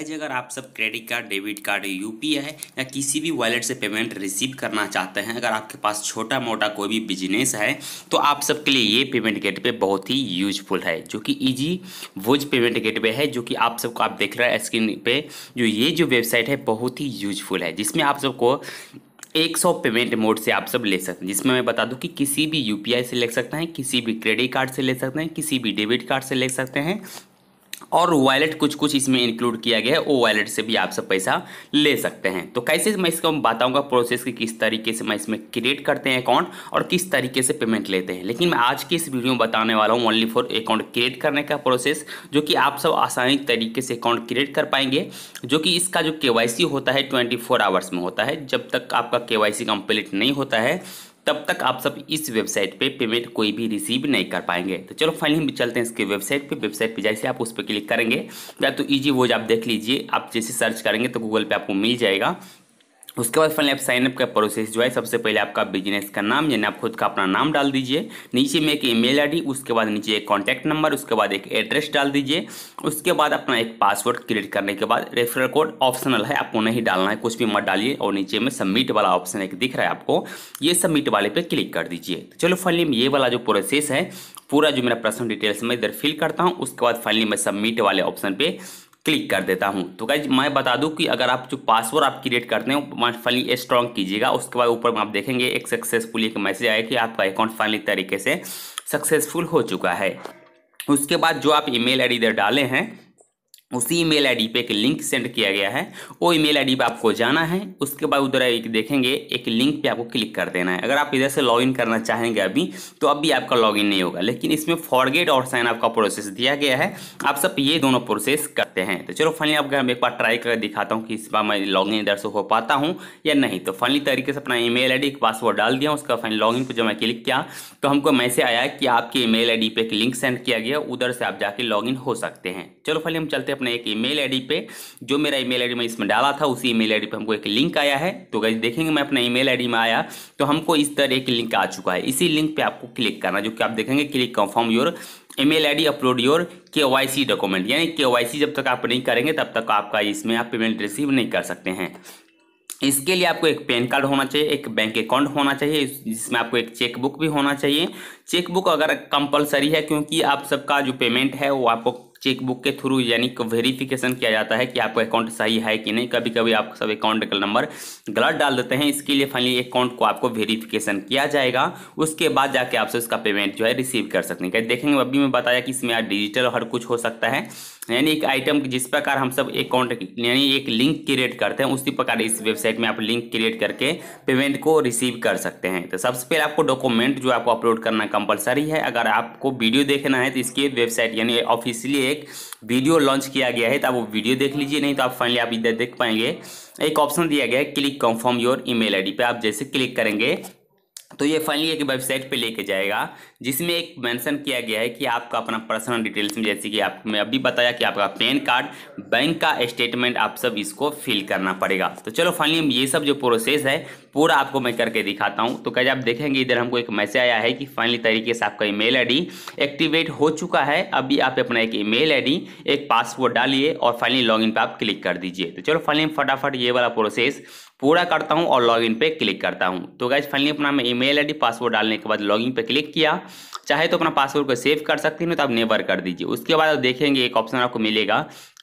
guys अगर आप सब credit card debit card UPI या किसी भी वॉलेट से पेमेंट रिसीव करना चाहते हैं अगर आपके पास छोटा मोटा कोई भी बिजनेस है तो आप सबके लिए ये पेमेंट गेट पे बहुत ही यूजफुल है जो कि ईजी वोज पेमेंट गेट पे है जो कि आप सबको आप देख रहे हैं स्क्रीन पे जो ये जो वेबसाइट है बहुत ही यूजफुल है जिसमें आप सबको एक सौ पेमेंट मोड से आप सब ले सकते हैं जिसमें मैं बता दूं कि किसी भी यूपीआई से ले सकते हैं किसी भी क्रेडिट कार्ड से ले सकते हैं किसी भी डेबिट कार्ड से ले सकते हैं और वॉलेट कुछ कुछ इसमें इंक्लूड किया गया है वो वॉलेट से भी आप सब पैसा ले सकते हैं तो कैसे मैं इसको बताऊंगा प्रोसेस की किस तरीके से मैं इसमें क्रिएट करते हैं अकाउंट और किस तरीके से पेमेंट लेते हैं लेकिन मैं आज की इस वीडियो में बताने वाला हूँ ओनली फॉर अकाउंट क्रिएट करने का प्रोसेस जो कि आप सब आसानी तरीके से अकाउंट क्रिएट कर पाएंगे जो कि इसका जो के होता है ट्वेंटी आवर्स में होता है जब तक आपका के कंप्लीट नहीं होता है तब तक आप सब इस वेबसाइट पे पेमेंट कोई भी रिसीव नहीं कर पाएंगे तो चलो फाइनली हम चलते हैं इसके वेबसाइट पे वेबसाइट पे जैसे आप उस पर क्लिक करेंगे या तो ईजी वोज आप देख लीजिए आप जैसे सर्च करेंगे तो गूगल पे आपको मिल जाएगा उसके बाद फाइनली आप साइनअप का प्रोसेस जो है सबसे पहले आपका बिजनेस का नाम यानी आप खुद का अपना नाम डाल दीजिए नीचे में एक ईमेल आईडी उसके बाद नीचे एक कॉन्टैक्ट नंबर उसके बाद एक एड्रेस डाल दीजिए उसके बाद अपना एक पासवर्ड क्रिएट करने के बाद रेफरल कोड ऑप्शनल है आपको नहीं डालना है कुछ भी मत डालिए और नीचे में सबमिट वाला ऑप्शन एक दिख रहा है आपको ये सबमिट वाले पर क्लिक कर दीजिए तो चलो फाइनली ये वाला जो प्रोसेस है पूरा जो मेरा पर्सनल डिटेल्स मैं इधर फिल करता हूँ उसके बाद फाइनली मैं सबमिट वाले ऑप्शन पर क्लिक कर देता हूँ तो गाइज मैं बता दूँ कि अगर आप जो पासवर्ड आप क्रिएट करते हैं फाइनली स्ट्रॉन्ग कीजिएगा उसके बाद ऊपर में आप देखेंगे एक सक्सेसफुल एक मैसेज आया कि आपका अकाउंट फाइनली तरीके से सक्सेसफुल हो चुका है उसके बाद जो आप ईमेल आईडी इधर डाले हैं उसी ईमेल आईडी पे एक लिंक सेंड किया गया है वो ईमेल आईडी पे आपको जाना है उसके बाद उधर एक देखेंगे एक लिंक पे आपको क्लिक कर देना है अगर आप इधर से लॉगिन करना चाहेंगे अभी तो अभी आपका लॉगिन नहीं होगा लेकिन इसमें फॉरगेट और साइन आपका प्रोसेस दिया गया है आप सब ये दोनों प्रोसेस करते हैं तो चलो फाइनली आपका एक बार ट्राई कर दिखाता हूँ कि इस बार मैं लॉगिन इधर से हो पाता हूँ या नहीं तो फाइनली तरीके से अपना ई मेल एक पासवर्ड डाल दिया उसका फाइनल लॉग पर जब मैं क्लिक किया तो हमको मैसेज आया कि आपके ई मेल पे एक लिंक सेंड किया गया उधर से आप जाके लॉगिन हो सकते हैं चलो फाइनली हम चलते हैं अपने एक ईमेल आईडी पे जो मेरा ईमेल आईडी मैं इसमें डाला था उसी ईमेल आईडी पे हमको एक लिंक आया है तो गई देखेंगे मैं अपने ईमेल आईडी में आया तो हमको इस तरह एक लिंक आ चुका है इसी लिंक पे आपको क्लिक करना जो कि आप देखेंगे click confirm your email ID upload your C document यानी सी जब तक आप नहीं करेंगे तब तक आपका इसमें आप पेमेंट रिसीव नहीं कर सकते हैं इसके लिए आपको एक पैन कार्ड होना चाहिए एक बैंक अकाउंट होना चाहिए जिसमें आपको एक चेकबुक भी होना चाहिए चेकबुक अगर कंपलसरी है क्योंकि आप सबका जो पेमेंट है वो आपको चेकबुक के थ्रू यानी वेरिफिकेशन किया जाता है कि आपका अकाउंट सही है कि नहीं कभी कभी आप सब अकाउंट का नंबर गलत डाल देते हैं इसके लिए फाइनली अकाउंट को आपको वेरिफिकेशन किया जाएगा उसके बाद जाके आपसे उसका पेमेंट जो है रिसीव कर सकते हैं देखेंगे अभी मैं बताया कि इसमें आज डिजिटल हर कुछ हो सकता है यानी एक आइटम जिस प्रकार हम सब एक यानी एक लिंक क्रिएट करते हैं उसी प्रकार इस वेबसाइट में आप लिंक क्रिएट करके पेमेंट को रिसीव कर सकते हैं तो सबसे पहले आपको डॉक्यूमेंट जो आपको अपलोड करना कंपलसरी है अगर आपको वीडियो देखना है तो इसकी वेबसाइट यानी ऑफिशियली एक वीडियो लॉन्च किया गया है तो आप वो वीडियो देख लीजिए नहीं तो आप फाइनली आप इधर देख पाएंगे एक ऑप्शन दिया गया है click confirm your email ID पे आप जैसे क्लिक करेंगे तो ये फाइनली एक वेबसाइट पे लेके जाएगा जिसमें एक मेंशन किया गया है कि आपका अपना पर्सनल डिटेल्स में जैसे कि आप मैं अभी बताया कि आपका पैन कार्ड बैंक का स्टेटमेंट आप सब इसको फिल करना पड़ेगा तो चलो फाइनली ये सब जो प्रोसेस है पूरा आपको मैं करके दिखाता हूँ तो कैसे आप देखेंगे इधर हमको एक मैसेज आया है कि फाइनली तरीके से आपका ईमेल आईडी एक्टिवेट हो चुका है अभी आप अपना एक ईमेल आईडी एक पासवर्ड डालिए और फाइनली लॉगिन पे आप क्लिक कर दीजिए तो चलो फाइनली फटाफट ये वाला प्रोसेस पूरा करता हूँ और लॉगिन पे क्लिक करता हूँ तो गाइज फाइनली अपना मैं ईमेल आईडी पासवर्ड डालने के बाद लॉगिन पे क्लिक किया चाहे तो अपना पासवर्ड को सेव कर सकते हैं तो आप नेवर कर दीजिए उसके बाद आप देखेंगे एक ऑप्शन आपको मिलेगा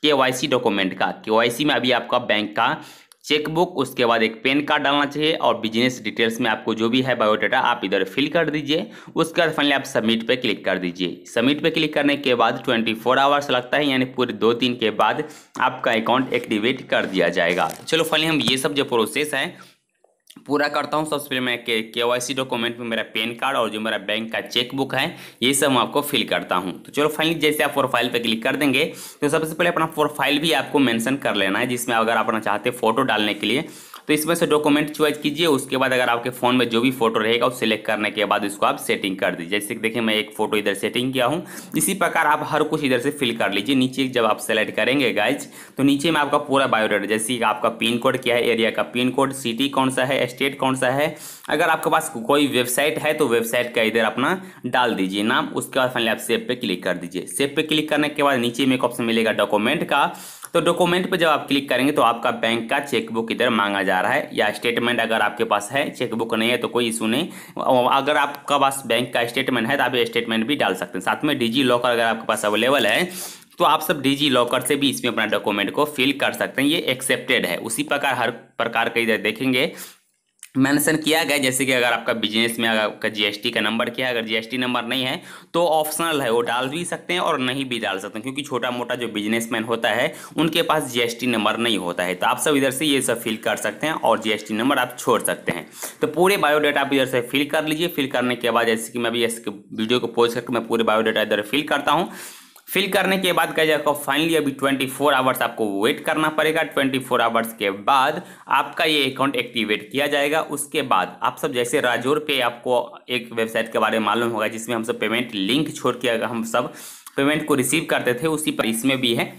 के डॉक्यूमेंट का के में अभी आपका बैंक का चेकबुक उसके बाद एक पेन कार्ड डालना चाहिए और बिजनेस डिटेल्स में आपको जो भी है बायोडाटा आप इधर फिल कर दीजिए उसके बाद फाइनली आप सबमिट पे क्लिक कर दीजिए सबमिट पे क्लिक करने के बाद 24 फोर आवर्स लगता है यानी पूरे दो दिन के बाद आपका अकाउंट एक्टिवेट कर दिया जाएगा चलो फाइनली हम ये सब जो प्रोसेस है पूरा करता हूँ सबसे पहले मैं के के वाई सी डॉक्यूमेंट में मेरा पैन कार्ड और जो मेरा बैंक का चेकबुक है ये सब मैं आपको फिल करता हूँ तो चलो फाइनली जैसे आप प्रोफाइल पे क्लिक कर देंगे तो सबसे पहले अपना प्रोफाइल भी आपको मेंशन कर लेना है जिसमें अगर आप अपना चाहते फोटो डालने के लिए तो इसमें से डॉक्यूमेंट चॉइस कीजिए उसके बाद अगर आपके फ़ोन में जो भी फोटो रहेगा उस सेलेक्ट करने के बाद इसको आप सेटिंग कर दीजिए जैसे कि देखिए मैं एक फ़ोटो इधर सेटिंग किया हूँ इसी प्रकार आप हर कुछ इधर से फिल कर लीजिए नीचे जब आप सेलेक्ट करेंगे गाइज तो नीचे में आपका पूरा बायोडाटा जैसे कि आपका पिन कोड क्या है एरिया का पिन कोड सिटी कौन सा है स्टेट कौन सा है अगर आपके पास कोई वेबसाइट है तो वेबसाइट का इधर अपना डाल दीजिए नाम उसके बाद फाइनली आप सेव पे क्लिक कर दीजिए सेव पे क्लिक करने के बाद नीचे में एक ऑप्शन मिलेगा डॉक्यूमेंट का तो डॉक्यूमेंट पर जब आप क्लिक करेंगे तो आपका बैंक का चेकबुक इधर मांगा जा रहा है या स्टेटमेंट अगर आपके पास है चेकबुक नहीं है तो कोई इशू नहीं अगर आपका पास बैंक का स्टेटमेंट है तो आप ये स्टेटमेंट भी डाल सकते हैं साथ में डिजी लॉकर अगर आपके पास अवेलेबल है तो आप सब डिजी लॉकर से भी इसमें अपना डॉक्यूमेंट को फिल कर सकते हैं ये एक्सेप्टेड है उसी प्रकार हर प्रकार के इधर देखेंगे मेंशन किया गया जैसे कि अगर आपका बिजनेस में अगर आपका जीएसटी का नंबर क्या है अगर जीएसटी नंबर नहीं है तो ऑप्शनल है वो डाल भी सकते हैं और नहीं भी डाल सकते हैं क्योंकि छोटा मोटा जो बिजनेसमैन होता है उनके पास जीएसटी नंबर नहीं होता है तो आप सब इधर से ये सब फिल कर सकते हैं और जीएसटी नंबर आप छोड़ सकते हैं तो पूरे बायोडाटा आप इधर से फिल कर लीजिए फिल करने के बाद जैसे कि मैं अभी वीडियो को पोज करके मैं पूरे बायोडाटा इधर फिल करता हूँ फिल करने के बाद गाइज आपको फाइनली अभी 24 फोर आवर्स आपको वेट करना पड़ेगा 24 फोर आवर्स के बाद आपका ये अकाउंट एक्टिवेट किया जाएगा उसके बाद आप सब जैसे राजौर पे आपको एक वेबसाइट के बारे में मालूम होगा जिसमें हम सब पेमेंट लिंक छोड़ के हम सब पेमेंट को रिसीव करते थे उसी पर इसमें भी है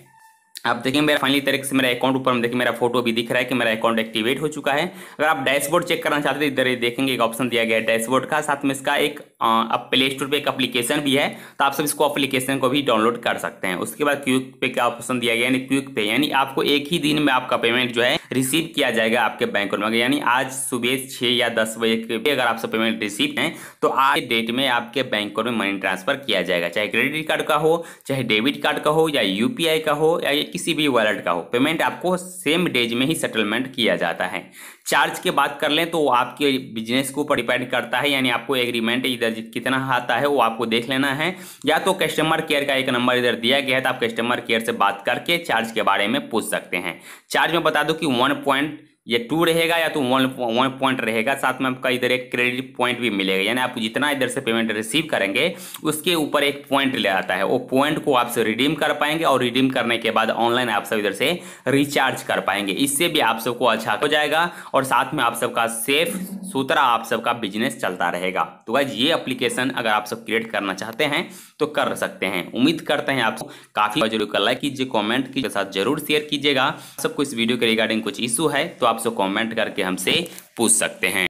आप देखें मेरा फाइनली तरीके से मेरा अकाउंट ऊपर में देखिए मेरा फोटो भी दिख रहा है कि मेरा अकाउंट एक्टिवेट हो चुका है अगर आप डैशबोर्ड चेक करना चाहते हैं इधर देखेंगे एक ऑप्शन दिया गया है डैशबोर्ड का साथ में इसका एक अब प्ले स्टोर पर एक अप्लीकेशन भी है तो आप सब इसको अप्लीकेशन को भी डाउनलोड कर सकते हैं उसके बाद क्विक पे का ऑप्शन दिया गया यानी क्विक पे यानी आपको एक ही दिन में आपका पेमेंट जो है रिसीव किया जाएगा आपके बैंक में यानी आज सुबह छः या दस बजे के अगर आपसे पेमेंट रिसीव है तो आज डेट में आपके बैंक में मनी ट्रांसफर किया जाएगा चाहे क्रेडिट कार्ड का हो चाहे डेबिट कार्ड का हो या यूपीआई का हो या किसी भी वॉलेट का हो पेमेंट आपको सेम डेज में ही सेटलमेंट किया जाता है चार्ज के बात कर लें तो आपके बिजनेस के ऊपर डिपेंड करता है यानी आपको एग्रीमेंट इधर कितना आता है वो आपको देख लेना है या तो कस्टमर केयर का एक नंबर इधर दिया गया है तो आप कस्टमर केयर से बात करके चार्ज के बारे में पूछ सकते हैं चार्ज में बता दो कि वन पॉइंट ये टू रहेगा या तो वन वन पॉइंट रहेगा साथ में आपका इधर एक क्रेडिट पॉइंट भी मिलेगा यानी आप जितना इधर से पेमेंट रिसीव करेंगे उसके ऊपर एक पॉइंट ले आता है वो पॉइंट को आपसे रिडीम कर पाएंगे और रिडीम करने के बाद ऑनलाइन आप सब इधर से रिचार्ज कर पाएंगे इससे भी आप सबको अच्छा हो जाएगा और साथ में आप सबका सेफ सुथरा आप सबका बिजनेस चलता रहेगा तो भाई ये अप्लीकेशन अगर आप सब क्रिएट करना चाहते हैं तो कर सकते हैं उम्मीद करते हैं आप काफी जरूर लाइक कीजिए कॉमेंट के साथ जरूर शेयर कीजिएगा सबको इस वीडियो के रिगार्डिंग कुछ इशू है तो आप आपसे कमेंट करके हमसे पूछ सकते हैं